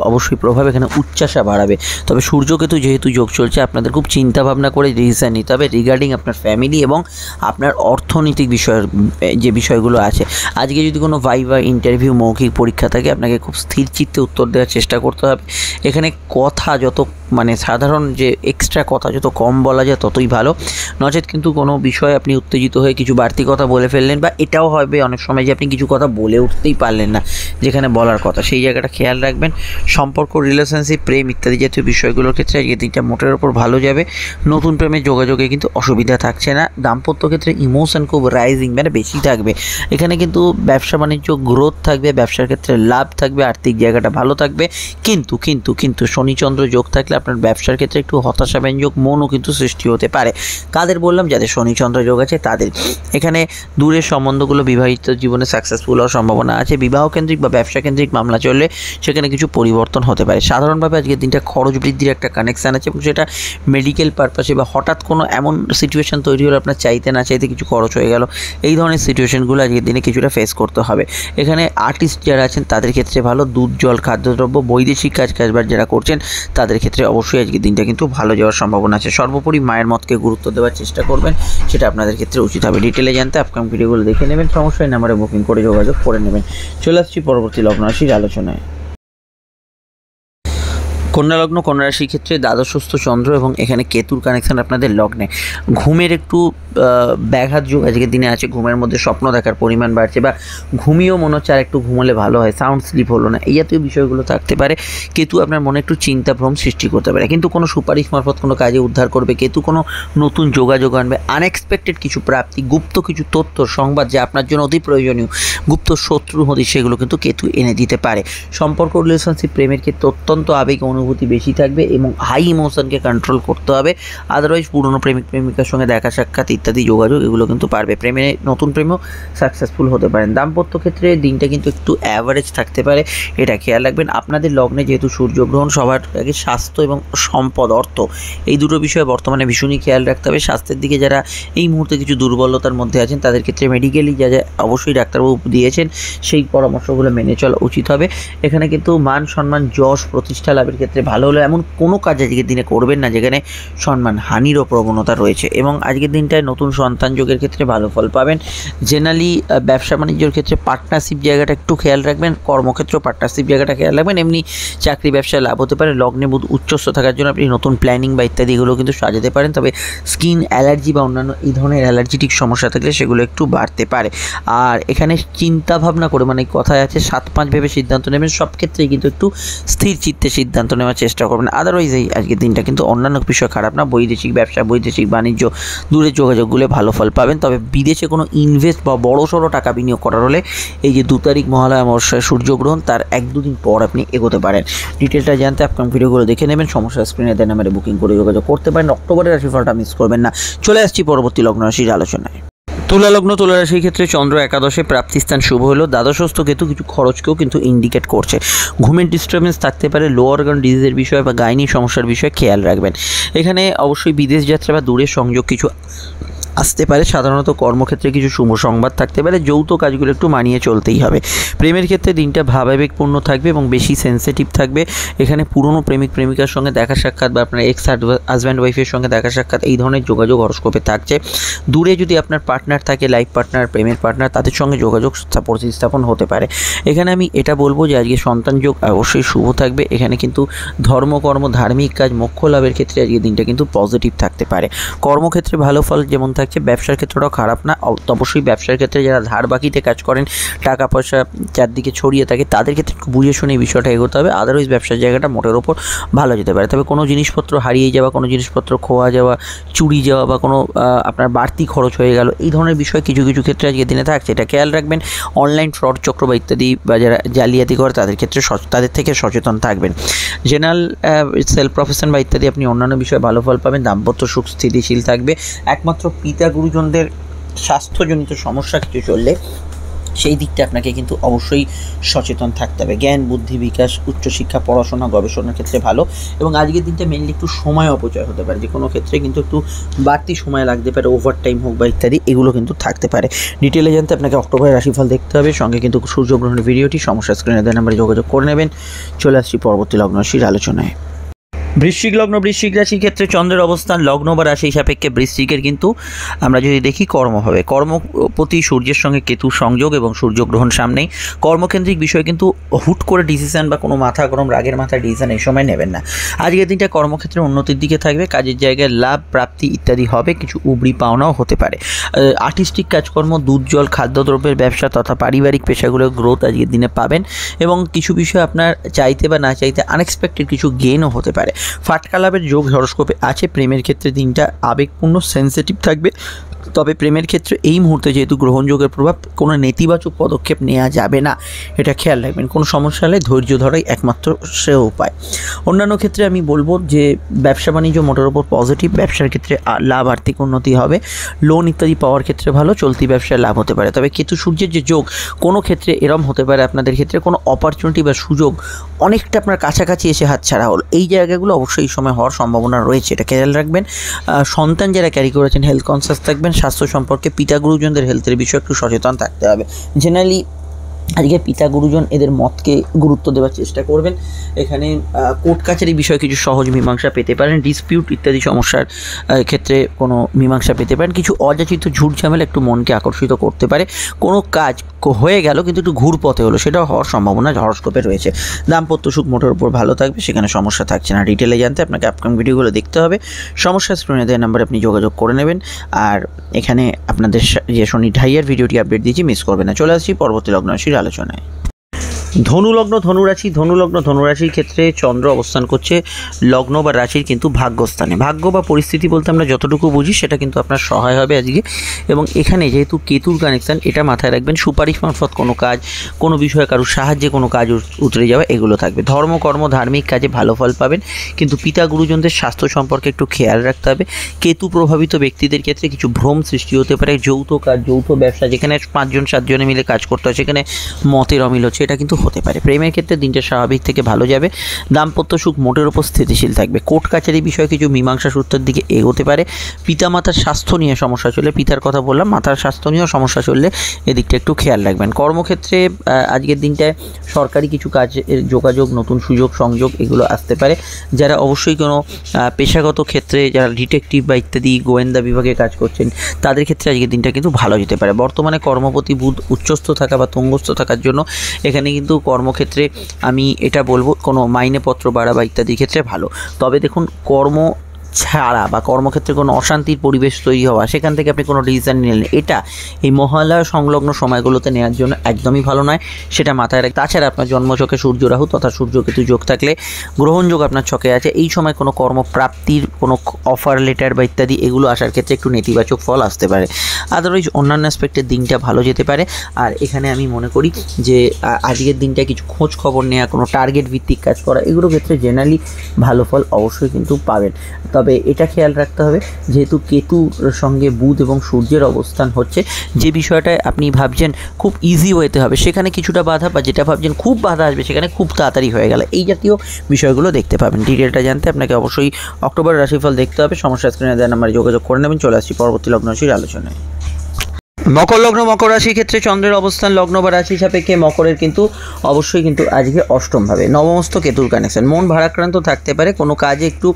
অবশ্যই প্রভাব এখানে উচ্চাসা বাড়াবে তবে সূর্য কেতু যেহেতু যোগ চলছে আপনাদের খুব চিন্তা ভাবনা করে ডিসিশান নিতে হবে রিগার্ডিং আপনার ফ্যামিলি এবং আপনার অর্থনৈতিক বিষয়ের যে বিষয়গুলো আছে আজকে যদি কোনো ভাইভা ইন্টারভিউ মৌখিক পরীক্ষা থাকে আপনাকে খুব স্থির চিত্তে উত্তর দেওয়ার চেষ্টা করতে হবে এখানে কথা যত মানে সাধারণ যে এক্সট্রা কথা যত কম বলা যায় ততই ভালো নচেত কিন্তু কোনো বিষয়ে আপনি উত্তেজিত হয়ে কিছু বাড়তি কথা বলে ফেললেন বা এটাও এটাও হবে অনেক সময় যে আপনি কিছু কথা বলে উঠতেই পারলেন না যেখানে বলার কথা সেই জায়গাটা খেয়াল রাখবেন সম্পর্ক রিলেশনশিপ প্রেম ইত্যাদি জাতীয় বিষয়গুলোর ক্ষেত্রে আজকের দিনটা মোটের ওপর ভালো যাবে নতুন প্রেমের যোগাযোগে কিন্তু অসুবিধা থাকছে না দাম্পত্য ক্ষেত্রে ইমোশন খুব রাইজিং মানে বেশি থাকবে এখানে কিন্তু ব্যবসা বাণিজ্য গ্রোথ থাকবে ব্যবসার ক্ষেত্রে লাভ থাকবে আর্থিক জায়গাটা ভালো থাকবে কিন্তু কিন্তু কিন্তু শনিচন্দ্র যোগ থাকলে আপনার ব্যবসার ক্ষেত্রে একটু হতাশাব্যঞ্জক মনও কিন্তু সৃষ্টি হতে পারে কাদের বললাম যাদের শনিচন্দ্র যোগ আছে তাদের এখানে দূরের সম্বন্ধগুলো মানুষগুলো বিবাহিত জীবনে সাকসেসফুল হওয়ার সম্ভাবনা আছে বিবাহ কেন্দ্রিক বা ব্যবসা কেন্দ্রিক মামলা চললে সেখানে কিছু পরিবর্তন হতে পারে সাধারণভাবে আজকের দিনটা খরচ বৃদ্ধির একটা কানেকশান আছে এবং সেটা মেডিকেল পারপাসে বা হঠাৎ কোনো এমন সিচুয়েশান তৈরি হলো আপনার চাইতে না চাইতে কিছু খরচ হয়ে গেল এই ধরনের সিচুয়েশানগুলো আজকের দিনে কিছুটা ফেস করতে হবে এখানে আর্টিস্ট যারা আছেন তাদের ক্ষেত্রে ভালো দুধ জল খাদ্যদ্রব্য বৈদেশিক কাজ কাজবার যারা করছেন তাদের ক্ষেত্রে অবশ্যই আজকের দিনটা কিন্তু ভালো যাওয়ার সম্ভাবনা আছে সর্বোপরি মায়ের মতকে গুরুত্ব দেওয়ার চেষ্টা করবেন সেটা আপনাদের ক্ষেত্রে উচিত হবে ডিটেলে জানতে আপকাম ভিডিওগুলো দেখে নেবেন নেবেন সমস্যায় নাম্বারে বুকিং করে যোগাযোগ করে নেবেন চলে আসছি পরবর্তী লগ্ন রাশির আলোচনায় কন্যালগ্ন কন্যারাশির ক্ষেত্রে দ্বাদশস্থ চন্দ্র এবং এখানে কেতুর কানেকশান আপনাদের লগ্নে ঘুমের একটু ব্যাঘাত যুগ আজকের দিনে আছে ঘুমের মধ্যে স্বপ্ন দেখার পরিমাণ বাড়ছে বা ঘুমিয়েও মনে হচ্ছে আর একটু ঘুমলে ভালো হয় সাউন্ড স্লিপ হলো না এই জাতীয় বিষয়গুলো থাকতে পারে কেতু আপনার মনে একটু চিন্তাভ্রম সৃষ্টি করতে পারে কিন্তু কোনো সুপারিশ মারফত কোনো কাজে উদ্ধার করবে কেতু কোনো নতুন যোগাযোগ আনবে আনএক্সপেক্টেড কিছু প্রাপ্তি গুপ্ত কিছু তথ্য সংবাদ যা আপনার জন্য অতি প্রয়োজনীয় গুপ্ত শত্রু হতে সেগুলো কিন্তু কেতু এনে দিতে পারে সম্পর্ক রিলেশনশিপ প্রেমের ক্ষেত্রে অত্যন্ত আবেগ অনুভব অনুভূতি বেশি থাকবে এবং হাই ইমোশনকে কন্ট্রোল করতে হবে আদারওয়াইজ পুরনো প্রেমিক প্রেমিকার সঙ্গে দেখা সাক্ষাৎ ইত্যাদি যোগাযোগ এগুলো কিন্তু পারবে প্রেমে নতুন প্রেমেও সাকসেসফুল হতে পারেন দাম্পত্য ক্ষেত্রে দিনটা কিন্তু একটু অ্যাভারেজ থাকতে পারে এটা খেয়াল রাখবেন আপনাদের লগ্নে যেহেতু সূর্যগ্রহণ সবার আগে স্বাস্থ্য এবং সম্পদ অর্থ এই দুটো বিষয়ে বর্তমানে ভীষণই খেয়াল রাখতে হবে স্বাস্থ্যের দিকে যারা এই মুহূর্তে কিছু দুর্বলতার মধ্যে আছেন তাদের ক্ষেত্রে মেডিকেলি যা যা অবশ্যই ডাক্তারবাবু দিয়েছেন সেই পরামর্শগুলো মেনে চলা উচিত হবে এখানে কিন্তু মান সম্মান যশ প্রতিষ্ঠা লাভের ক্ষেত্রে ক্ষেত্রে ভালো হলো এমন কোনো কাজ আজকের দিনে করবেন না যেখানে সম্মান হানিরও প্রবণতা রয়েছে এবং আজকের দিনটায় নতুন সন্তান যোগের ক্ষেত্রে ভালো ফল পাবেন জেনারেলি ব্যবসা বাণিজ্যের ক্ষেত্রে পার্টনারশিপ জায়গাটা একটু খেয়াল রাখবেন কর্মক্ষেত্র পার্টনারশিপ জায়গাটা খেয়াল রাখবেন এমনি চাকরি ব্যবসায় লাভ হতে পারে লগ্নে বুধ উচ্চস্থ থাকার জন্য আপনি নতুন প্ল্যানিং বা ইত্যাদিগুলো কিন্তু সাজাতে পারেন তবে স্কিন অ্যালার্জি বা অন্যান্য এই ধরনের অ্যালার্জিটিক সমস্যা থাকলে সেগুলো একটু বাড়তে পারে আর এখানে চিন্তা ভাবনা করে মানে কথায় আছে সাত পাঁচ ভেবে সিদ্ধান্ত নেবেন সব ক্ষেত্রেই কিন্তু একটু স্থির চিত্তে সিদ্ধান্ত নেবেন নেওয়ার চেষ্টা করবেন আদারওয়াইজ এই আজকের দিনটা কিন্তু অন্যান্য বিষয় খারাপ না বৈদেশিক ব্যবসা বৈদেশিক বাণিজ্য দূরে যোগাযোগগুলো ভালো ফল পাবেন তবে বিদেশে কোনো ইনভেস্ট বা বড় সড়ো টাকা বিনিয়োগ করার হলে এই যে দু তারিখ মহালয়া অমাবস্যায় সূর্যগ্রহণ তার এক দুদিন পর আপনি এগোতে পারেন ডিটেলটা জানতে আপনার ভিডিওগুলো দেখে নেবেন সমস্যা স্ক্রিনে দেন আমার বুকিং করে যোগাযোগ করতে পারেন অক্টোবরের রাশিফলটা মিস করবেন না চলে আসছি পরবর্তী লগ্ন রাশির আলোচনায় তুলালগ্ন তুলা রাশির ক্ষেত্রে চন্দ্র একাদশে প্রাপ্তিস্থান শুভ হলো দ্বাদশস্থ কেতু কিছু খরচকেও কিন্তু ইন্ডিকেট করছে ঘুমের ডিস্টারবেন্স থাকতে পারে লো অর্গান ডিজিজের বিষয়ে বা গাইনি সমস্যার বিষয়ে খেয়াল রাখবেন এখানে অবশ্যই বিদেশ যাত্রা বা দূরের সংযোগ কিছু আসতে পারে সাধারণত কর্মক্ষেত্রে কিছু শুভ সংবাদ থাকতে পারে যৌথ কাজগুলো একটু মানিয়ে চলতেই হবে প্রেমের ক্ষেত্রে দিনটা ভাবাবেগপূর্ণ থাকবে এবং বেশি সেন্সিটিভ থাকবে এখানে পুরনো প্রেমিক প্রেমিকার সঙ্গে দেখা সাক্ষাৎ বা আপনার এক্স হাজব্যান্ড ওয়াইফের সঙ্গে দেখা সাক্ষাৎ এই ধরনের যোগাযোগ হরস্কোপে থাকছে দূরে যদি আপনার পার্টনার থাকে লাইফ পার্টনার প্রেমের পার্টনার তাদের সঙ্গে যোগাযোগ প্রতিস্থাপন হতে পারে এখানে আমি এটা বলবো যে আজকে সন্তান যোগ অবশ্যই শুভ থাকবে এখানে কিন্তু ধর্মকর্ম ধার্মিক কাজ মোক্ষ লাভের ক্ষেত্রে আজকে দিনটা কিন্তু পজিটিভ থাকতে পারে কর্মক্ষেত্রে ভালো ফল যেমন থাকে থাকছে ব্যবসার ক্ষেত্রটাও খারাপ না অবশ্যই ব্যবসার ক্ষেত্রে যারা ধার বাকিতে কাজ করেন টাকা পয়সা চারদিকে ছড়িয়ে থাকে তাদের ক্ষেত্রে একটু বুঝে শুনে এই বিষয়টা এগোতে হবে আদারওয়াইজ ব্যবসার জায়গাটা মোটের ওপর ভালো যেতে পারে তবে কোনো জিনিসপত্র হারিয়ে যাওয়া কোনো জিনিসপত্র খোয়া যাওয়া চুরি যাওয়া বা কোনো আপনার বাড়তি খরচ হয়ে গেল এই ধরনের বিষয় কিছু কিছু ক্ষেত্রে আজকে দিনে থাকছে এটা খেয়াল রাখবেন অনলাইন ফ্রড চক্র বা ইত্যাদি বা যারা জালিয়াতি করে তাদের ক্ষেত্রে তাদের থেকে সচেতন থাকবেন জেনারেল সেলফ প্রফেশন বা ইত্যাদি আপনি অন্যান্য বিষয়ে ভালো ফল পাবেন দাম্পত্য সুখ স্থিতিশীল থাকবে একমাত্র পিতা গুরুজনদের স্বাস্থ্যজনিত সমস্যা কিছু চললে সেই দিকটা আপনাকে কিন্তু অবশ্যই সচেতন থাকতে হবে জ্ঞান বুদ্ধি বিকাশ উচ্চশিক্ষা পড়াশোনা গবেষণার ক্ষেত্রে ভালো এবং আজকের দিনটা মেনলি একটু সময় অপচয় হতে পারে যে কোনো ক্ষেত্রে কিন্তু একটু বাড়তি সময় লাগতে পারে ওভার টাইম হোক বা ইত্যাদি এগুলো কিন্তু থাকতে পারে ডিটেলে জানতে আপনাকে অক্টোবরের রাশিফল দেখতে হবে সঙ্গে কিন্তু সূর্যগ্রহণের ভিডিওটি সমস্যা স্ক্রিনে দেওয়ার নাম্বারে যোগাযোগ করে নেবেন চলে আসছি পরবর্তী লগ্নশীর আলোচনায় বৃশ্চিক লগ্ন বৃশ্চিক রাশির ক্ষেত্রে চন্দ্রের অবস্থান লগ্ন বা রাশি সাপেক্ষে বৃশ্চিকের কিন্তু আমরা যদি দেখি কর্ম হবে কর্ম প্রতি সূর্যের সঙ্গে কেতু সংযোগ এবং সূর্যগ্রহণ সামনেই কর্মকেন্দ্রিক বিষয় কিন্তু হুট করে ডিসিশন বা কোনো মাথা গরম রাগের মাথা ডিসিশন এই সময় নেবেন না আজকের দিনটা কর্মক্ষেত্রে উন্নতির দিকে থাকবে কাজের জায়গায় লাভ প্রাপ্তি ইত্যাদি হবে কিছু উবড়ি পাওনাও হতে পারে আর্টিস্টিক কাজকর্ম দুধ জল খাদ্যদ্রব্যের ব্যবসা তথা পারিবারিক পেশাগুলোর গ্রোথ আজকের দিনে পাবেন এবং কিছু বিষয় আপনার চাইতে বা না চাইতে আনএক্সপেক্টেড কিছু গেনও হতে পারে ফাটকা লাভের যোগ হরস্কোপে আছে প্রেমের ক্ষেত্রে দিনটা আবেগপূর্ণ সেন্সিটিভ থাকবে তবে প্রেমের ক্ষেত্রে এই মুহূর্তে যেহেতু গ্রহণযোগের প্রভাব কোনো নেতিবাচক পদক্ষেপ নেওয়া যাবে না এটা খেয়াল রাখবেন কোনো সমস্যা হলে ধৈর্য ধরাই একমাত্র সে উপায় অন্যান্য ক্ষেত্রে আমি বলবো যে ব্যবসা বাণিজ্য মোটর ওপর পজিটিভ ব্যবসার ক্ষেত্রে লাভ আর্থিক উন্নতি হবে লোন ইত্যাদি পাওয়ার ক্ষেত্রে ভালো চলতি ব্যবসায় লাভ হতে পারে তবে কেতু সূর্যের যে যোগ কোনো ক্ষেত্রে এরম হতে পারে আপনাদের ক্ষেত্রে কোনো অপরচুনিটি বা সুযোগ অনেকটা আপনার কাছাকাছি এসে হাতছাড়া হল এই জায়গাগুলো অবশ্যই এই সময় হওয়ার সম্ভাবনা রয়েছে এটা খেয়াল রাখবেন সন্তান যারা ক্যারি করেছেন হেলথ কনসিয়াস থাকবেন স্বাস্থ্য সম্পর্কে পিতা গুরুজনদের হেলথের বিষয়ে একটু সচেতন থাকতে হবে জেনারেলি আজকে পিতা গুরুজন এদের মতকে গুরুত্ব দেওয়ার চেষ্টা করবেন এখানে কোর্ট কাছারি বিষয়ে কিছু সহজ মীমাংসা পেতে পারেন ডিসপিউট ইত্যাদি সমস্যার ক্ষেত্রে কোনো মীমাংসা পেতে পারেন কিছু অযাচিত ঝুট ঝামেলা একটু মনকে আকর্ষিত করতে পারে কোনো কাজ হয়ে গেল কিন্তু একটু ঘুর পথে হলো সেটা হওয়ার সম্ভাবনা হরস্কোপে রয়েছে দাম্পত্য সুখ মোটের উপর ভালো থাকবে সেখানে সমস্যা থাকছে না ডিটেলে জানতে আপনাকে আপকামিং ভিডিওগুলো দেখতে হবে সমস্যা স্ক্রিনেদের দেওয়া নাম্বারে আপনি যোগাযোগ করে নেবেন আর এখানে আপনাদের যে শনি ঢাইয়ার ভিডিওটি আপডেট দিয়েছি মিস করবে না চলে আসছি পরবর্তী লগ্ন আলোচনায় ধনুলগ্ন ধনুরাশি ধনুলগ্ন ধনুরাশির ক্ষেত্রে চন্দ্র অবস্থান করছে লগ্ন বা রাশির কিন্তু ভাগ্যস্থানে ভাগ্য বা পরিস্থিতি বলতে আমরা যতটুকু বুঝি সেটা কিন্তু আপনার সহায় হবে আজকে এবং এখানে যেহেতু কেতুর কানেকশান এটা মাথায় রাখবেন সুপারিশ মারফত কোনো কাজ কোনো বিষয়ে কারোর সাহায্যে কোনো কাজ উতরে যাওয়া এগুলো থাকবে ধর্মকর্ম ধার্মিক কাজে ভালো ফল পাবেন কিন্তু পিতা গুরুজনদের স্বাস্থ্য সম্পর্কে একটু খেয়াল রাখতে হবে কেতু প্রভাবিত ব্যক্তিদের ক্ষেত্রে কিছু ভ্রম সৃষ্টি হতে পারে যৌথ কাজ যৌথ ব্যবসা যেখানে পাঁচজন সাতজনে মিলে কাজ করতে হয় সেখানে মতের অমিল হচ্ছে এটা কিন্তু হতে পারে প্রেমের ক্ষেত্রে দিনটা স্বাভাবিক থেকে ভালো যাবে দাম্পত্য সুখ মোটের উপর স্থিতিশীল থাকবে কোর্ট কাছারি বিষয়ে কিছু মীমাংসা সূত্রের দিকে এগোতে পারে মাতার স্বাস্থ্য নিয়ে সমস্যা চলে পিতার কথা বললাম মাতার স্বাস্থ্য নিয়েও সমস্যা চললে এদিকটা একটু খেয়াল রাখবেন কর্মক্ষেত্রে আজকের দিনটায় সরকারি কিছু কাজ যোগাযোগ নতুন সুযোগ সংযোগ এগুলো আসতে পারে যারা অবশ্যই কোনো পেশাগত ক্ষেত্রে যারা ডিটেকটিভ বা ইত্যাদি গোয়েন্দা বিভাগে কাজ করছেন তাদের ক্ষেত্রে আজকের দিনটা কিন্তু ভালো যেতে পারে বর্তমানে কর্মপতি বুধ উচ্চস্থ থাকা বা তঙ্গস্থ থাকার জন্য এখানে কিন্তু কিন্তু কর্মক্ষেত্রে আমি এটা বলবো কোনো মাইনেপত্র বাড়া বা ইত্যাদির ক্ষেত্রে ভালো তবে দেখুন কর্ম ছাড়া বা কর্মক্ষেত্রে কোনো অশান্তির পরিবেশ তৈরি হওয়া সেখান থেকে আপনি কোনো ডিসিশান নিলেন এটা এই মহালয়া সংলগ্ন সময়গুলোতে নেওয়ার জন্য একদমই ভালো নয় সেটা মাথায় রাখে তাছাড়া আপনার জন্মচকে সূর্যরাহু তথা সূর্যকেতু যোগ থাকলে গ্রহণযোগ আপনার ছকে আছে এই সময় কোনো কর্মপ্রাপ্তির কোনো অফার লেটার বা ইত্যাদি এগুলো আসার ক্ষেত্রে একটু নেতিবাচক ফল আসতে পারে আদারওয়াইজ অন্যান্য অ্যাসপেক্টের দিনটা ভালো যেতে পারে আর এখানে আমি মনে করি যে আজকের দিনটা কিছু খোঁজ খবর নেওয়া কোনো টার্গেট ভিত্তিক কাজ করা এগুলোর ক্ষেত্রে জেনারেলি ভালো ফল অবশ্যই কিন্তু পাবেন তবে তবে এটা খেয়াল রাখতে হবে যেহেতু কেতুর সঙ্গে বুধ এবং সূর্যের অবস্থান হচ্ছে যে বিষয়টায় আপনি ভাবছেন খুব ইজি হইতে হবে সেখানে কিছুটা বাধা বা যেটা ভাবছেন খুব বাধা আসবে সেখানে খুব তাড়াতাড়ি হয়ে গেল এই জাতীয় বিষয়গুলো দেখতে পাবেন ডিটেলটা জানতে আপনাকে অবশ্যই অক্টোবর রাশিফল দেখতে হবে সমস্যা স্ক্রিনে দেওয়া নাম্বারে যোগাযোগ করে নেবেন চলে আসছি পরবর্তী লগ্ন রাশির আলোচনায় মকর লগ্ন মকর রাশির ক্ষেত্রে চন্দ্রের অবস্থান লগ্ন বা রাশি সাপেক্ষে মকরের কিন্তু অবশ্যই কিন্তু আজকে অষ্টমভাবে নবমস্থ কেতুর কানেকশন মন ভারাক্রান্ত থাকতে পারে কোনো কাজে একটু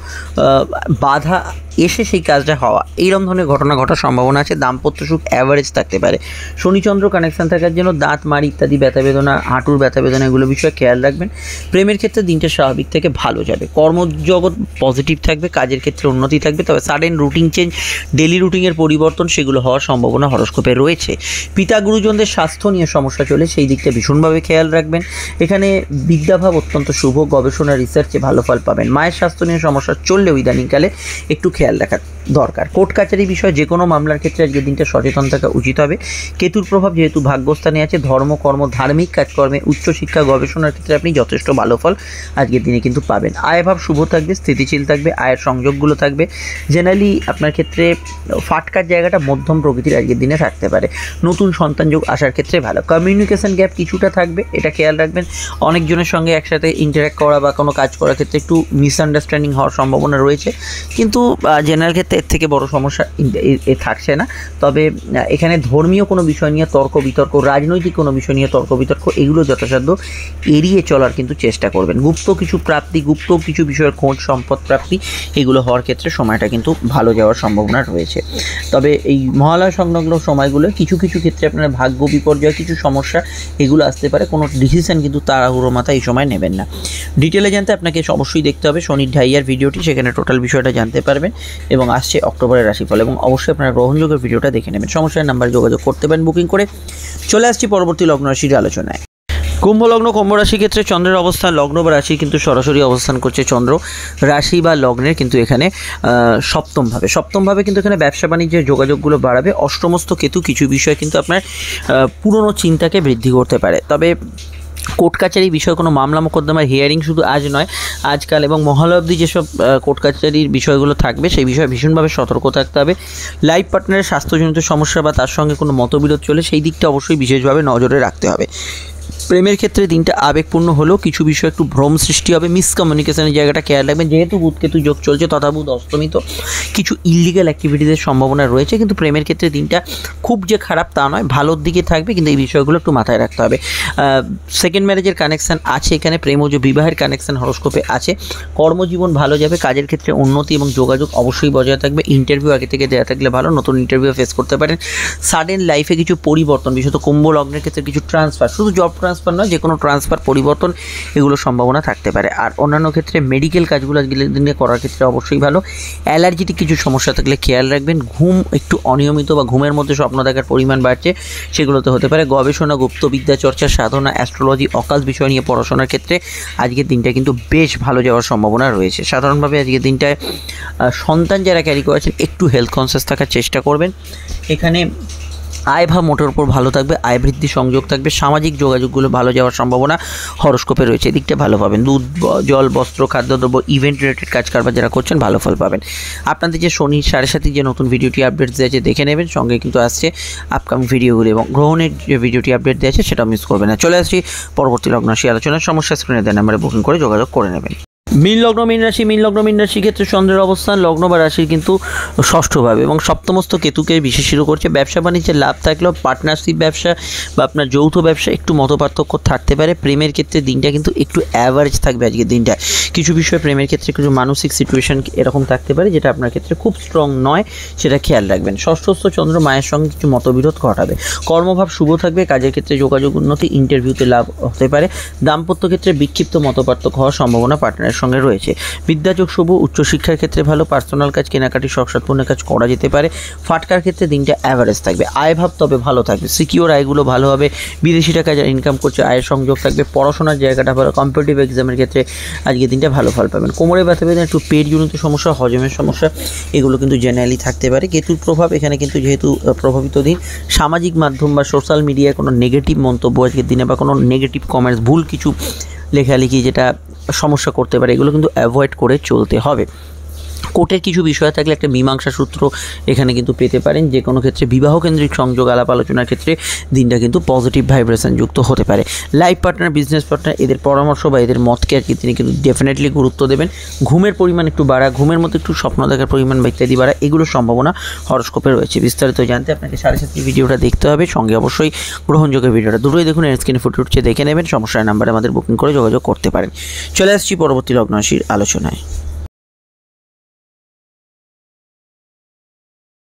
বাধা এসে সেই কাজটা হওয়া এইরকম ধরনের ঘটনা ঘটার সম্ভাবনা আছে দাম্পত্য সুখ অ্যাভারেজ থাকতে পারে শনিচন্দ্র কানেকশান থাকার জন্য দাঁত মারি ইত্যাদি ব্যথা বেদনা হাঁটুর ব্যথা বেদনা এগুলো বিষয়ে খেয়াল রাখবেন প্রেমের ক্ষেত্রে দিনটা স্বাভাবিক থেকে ভালো যাবে কর্মজগৎ পজিটিভ থাকবে কাজের ক্ষেত্রে উন্নতি থাকবে তবে সাডেন রুটিন চেঞ্জ ডেলি রুটিনের পরিবর্তন সেগুলো হওয়ার সম্ভাবনা হরস্কোপে রয়েছে পিতা গুরুজনদের স্বাস্থ্য নিয়ে সমস্যা চলে সেই দিকটা ভীষণভাবে খেয়াল রাখবেন এখানে বিদ্যাভাব অত্যন্ত শুভ গবেষণা রিসার্চে ভালো ফল পাবেন মায়ের স্বাস্থ্য নিয়ে সমস্যা চললেও ইদানিংকালে একটু খেয়াল খেয়াল রাখা দরকার কোর্ট কাচারি বিষয়ে যে কোনো মামলার ক্ষেত্রে আজকের দিনটা সচেতন থাকা উচিত হবে কেতুর প্রভাব যেহেতু ভাগ্যস্থানে আছে ধর্ম কর্ম ধার্মিক কাজকর্মে উচ্চশিক্ষা গবেষণার ক্ষেত্রে আপনি যথেষ্ট ভালো ফল আজকের দিনে কিন্তু পাবেন আয় ভাব শুভ থাকবে স্থিতিশীল থাকবে আয়ের সংযোগগুলো থাকবে জেনারেলি আপনার ক্ষেত্রে ফাটকার জায়গাটা মধ্যম প্রকৃতির আজকের দিনে থাকতে পারে নতুন সন্তান যোগ আসার ক্ষেত্রে ভালো কমিউনিকেশান গ্যাপ কিছুটা থাকবে এটা খেয়াল রাখবেন অনেকজনের সঙ্গে একসাথে ইন্টারাক্ট করা বা কোনো কাজ করার ক্ষেত্রে একটু মিসআন্ডারস্ট্যান্ডিং হওয়ার সম্ভাবনা রয়েছে কিন্তু জেনারেল ক্ষেত্রে এর থেকে বড় সমস্যা এ থাকছে না তবে এখানে ধর্মীয় কোনো বিষয় নিয়ে তর্ক বিতর্ক রাজনৈতিক কোনো বিষয় নিয়ে তর্ক বিতর্ক এগুলো যথাসাধ্য এড়িয়ে চলার কিন্তু চেষ্টা করবেন গুপ্ত কিছু প্রাপ্তি গুপ্ত কিছু বিষয়ের খোঁজ সম্পদ প্রাপ্তি এগুলো হওয়ার ক্ষেত্রে সময়টা কিন্তু ভালো যাওয়ার সম্ভাবনা রয়েছে তবে এই মহালয় সংলগ্ন সময়গুলো কিছু কিছু ক্ষেত্রে আপনার ভাগ্য বিপর্যয় কিছু সমস্যা এগুলো আসতে পারে কোনো ডিসিশন কিন্তু তাড়াহুড়ো মাথা এই সময় নেবেন না ডিটেলে জানতে আপনাকে অবশ্যই দেখতে হবে শনির ঢাইয়ার ভিডিওটি সেখানে টোটাল বিষয়টা জানতে পারবেন এবং আস আসছে অক্টোবরের রাশিফল এবং অবশ্যই আপনারা গ্রহণযোগের ভিডিওটা দেখে নেবেন সমস্যার নাম্বার যোগাযোগ করতে পারেন বুকিং করে চলে আসছি পরবর্তী লগ্ন রাশির আলোচনায় কুম্ভ লগ্ন কুম্ভ রাশির ক্ষেত্রে চন্দ্রের অবস্থান লগ্ন বা রাশি কিন্তু সরাসরি অবস্থান করছে চন্দ্র রাশি বা লগ্নের কিন্তু এখানে সপ্তমভাবে সপ্তমভাবে কিন্তু এখানে ব্যবসা বাণিজ্যের যোগাযোগগুলো বাড়াবে অষ্টমস্ত কেতু কিছু বিষয় কিন্তু আপনার পুরনো চিন্তাকে বৃদ্ধি করতে পারে তবে কোর্ট কাচারি বিষয়ে কোনো মামলা মোকদ্দমার হিয়ারিং শুধু আজ নয় আজকাল এবং মহালয় অবধি যেসব কোর্ট কাচারির বিষয়গুলো থাকবে সেই বিষয়ে ভীষণভাবে সতর্ক থাকতে হবে লাইফ পার্টনারের স্বাস্থ্যজনিত সমস্যা বা তার সঙ্গে কোনো মতবিরোধ চলে সেই দিকটা অবশ্যই বিশেষভাবে নজরে রাখতে হবে প্রেমের ক্ষেত্রে দিনটা আবেগপূর্ণ হলেও কিছু বিষয় একটু ভ্রম সৃষ্টি হবে মিসকমিউনিকেশনের জায়গাটা খেয়াল রাখবেন যেহেতু বুধকেতু যোগ চলছে তথা বুধ অস্তমিত কিছু ইলিগাল অ্যাক্টিভিটিসের সম্ভাবনা রয়েছে কিন্তু প্রেমের ক্ষেত্রে দিনটা খুব যে খারাপ তা নয় ভালোর দিকে থাকবে কিন্তু এই বিষয়গুলো একটু মাথায় রাখতে হবে সেকেন্ড ম্যারেজের কানেকশান আছে এখানে যে বিবাহের কানেকশান হরস্কোপে আছে কর্মজীবন ভালো যাবে কাজের ক্ষেত্রে উন্নতি এবং যোগাযোগ অবশ্যই বজায় থাকবে ইন্টারভিউ আগে থেকে দেওয়া থাকলে ভালো নতুন ইন্টারভিউ ফেস করতে পারেন সাডেন লাইফে কিছু পরিবর্তন বিশেষত কুম্ভ লগ্নের ক্ষেত্রে কিছু ট্রান্সফার শুধু জব ট্রান্সফার নয় যে কোনো ট্রান্সফার পরিবর্তন এগুলো সম্ভাবনা থাকতে পারে আর অন্যান্য ক্ষেত্রে মেডিকেল কাজগুলো আজকের দিনে করার ক্ষেত্রে অবশ্যই ভালো অ্যালার্জিটিক কিছু সমস্যা থাকলে খেয়াল রাখবেন ঘুম একটু অনিয়মিত বা ঘুমের মধ্যে স্বপ্ন দেখার পরিমাণ বাড়ছে সেগুলোতে হতে পারে গবেষণা গুপ্তবিদ্যা চর্চা সাধনা অ্যাস্ট্রোলজি অকাল বিষয় নিয়ে পড়াশোনার ক্ষেত্রে আজকের দিনটা কিন্তু বেশ ভালো যাওয়ার সম্ভাবনা রয়েছে সাধারণভাবে আজকের দিনটায় সন্তান যারা ক্যারি করেছেন একটু হেলথ কনসিয়াস থাকার চেষ্টা করবেন এখানে আয় বা মোটের উপর ভালো থাকবে আয় বৃদ্ধি সংযোগ থাকবে সামাজিক যোগাযোগগুলো ভালো যাওয়ার সম্ভাবনা হরস্কোপে রয়েছে এদিকটা ভালো পাবেন দুধ জল বস্ত্র খাদ্যদ্রব্য ইভেন্ট রিলেটেড কাজ কারবার যারা করছেন ভালো ফল পাবেন আপনাদের যে শনি সাড়ে সাথে যে নতুন ভিডিওটি আপডেট দিয়েছে দেখে নেবেন সঙ্গে কিন্তু আসছে আপকামিং ভিডিওগুলো এবং গ্রহণের যে ভিডিওটি আপডেট দিয়েছে সেটা মিস করবেন না চলে আসছি পরবর্তী লগ্নাশী আলোচনার সমস্যা স্ক্রিনে দেন আমরা বুকিং করে যোগাযোগ করে নেবেন মীন লগ্ন মীন রাশি মীন লগ্ন মীন রাশি ক্ষেত্রে চন্দ্রের অবস্থান লগ্ন বা রাশির কিন্তু ষষ্ঠভাবে এবং সপ্তমস্ত কেতুকে শুরু করছে ব্যবসা বাণিজ্যের লাভ থাকলেও পার্টনারশিপ ব্যবসা বা আপনার যৌথ ব্যবসা একটু মত পার্থক্য থাকতে পারে প্রেমের ক্ষেত্রে দিনটা কিন্তু একটু অ্যাভারেজ থাকবে আজকের দিনটা কিছু বিষয়ে প্রেমের ক্ষেত্রে কিছু মানসিক সিচুয়েশান এরকম থাকতে পারে যেটা আপনার ক্ষেত্রে খুব স্ট্রং নয় সেটা খেয়াল রাখবেন ষষ্ঠস্থ চন্দ্র মায়ের সঙ্গে কিছু মতবিরোধ ঘটাবে কর্মভাব শুভ থাকবে কাজের ক্ষেত্রে যোগাযোগ উন্নতি ইন্টারভিউতে লাভ হতে পারে দাম্পত্য ক্ষেত্রে বিক্ষিপ্ত মত পার্থক্য হওয়ার সম্ভাবনা পার্টনার সঙ্গে রয়েছে বিদ্যাযোগ শুভ উচ্চশিক্ষার ক্ষেত্রে ভালো পার্সোনাল কাজ কেনাকাটি সংসাদপূর্ণ কাজ করা যেতে পারে ফাটকার ক্ষেত্রে দিনটা অ্যাভারেজ থাকবে আয় ভাব তবে ভালো থাকবে সিকিওর আয়গুলো ভালো হবে বিদেশি টাকা যারা ইনকাম করছে আয়ের সংযোগ থাকবে পড়াশোনার জায়গাটা ভালো কম্পিটিভ এক্সামের ক্ষেত্রে আজকে দিনটা ভালো ফল পাবেন কোমরে ব্যথা বেদনা একটু পেট জনিত সমস্যা হজমের সমস্যা এগুলো কিন্তু জেনারেলি থাকতে পারে কেতুর প্রভাব এখানে কিন্তু যেহেতু প্রভাবিত দিন সামাজিক মাধ্যম বা সোশ্যাল মিডিয়ায় কোনো নেগেটিভ মন্তব্য আজকের দিনে বা কোনো নেগেটিভ কমেন্টস ভুল কিছু লেখালেখি যেটা সমস্যা করতে পারে এগুলো কিন্তু অ্যাভয়েড করে চলতে হবে কোর্টের কিছু বিষয় থাকলে একটা মীমাংসা সূত্র এখানে কিন্তু পেতে পারেন যে কোনো ক্ষেত্রে বিবাহ কেন্দ্রিক সংযোগ আলাপ আলোচনার ক্ষেত্রে দিনটা কিন্তু পজিটিভ ভাইব্রেশন যুক্ত হতে পারে লাইফ পার্টনার বিজনেস পার্টনার এদের পরামর্শ বা এদের মতকে আর কি তিনি কিন্তু ডেফিনেটলি গুরুত্ব দেবেন ঘুমের পরিমাণ একটু বাড়া ঘুমের মতো একটু স্বপ্ন দেখার পরিমাণ বা ইত্যাদি বাড়া এগুলোর সম্ভাবনা হরস্কোপে রয়েছে বিস্তারিত জানতে আপনাকে সাড়ে সাতটি ভিডিওটা দেখতে হবে সঙ্গে অবশ্যই গ্রহণযোগ্য ভিডিওটা দুটোই দেখুন এর স্ক্রিনে ফুটে উঠছে দেখে নেবেন সমস্যার নাম্বারে আমাদের বুকিং করে যোগাযোগ করতে পারেন চলে আসছি পরবর্তী লগ্নরাশির আলোচনায়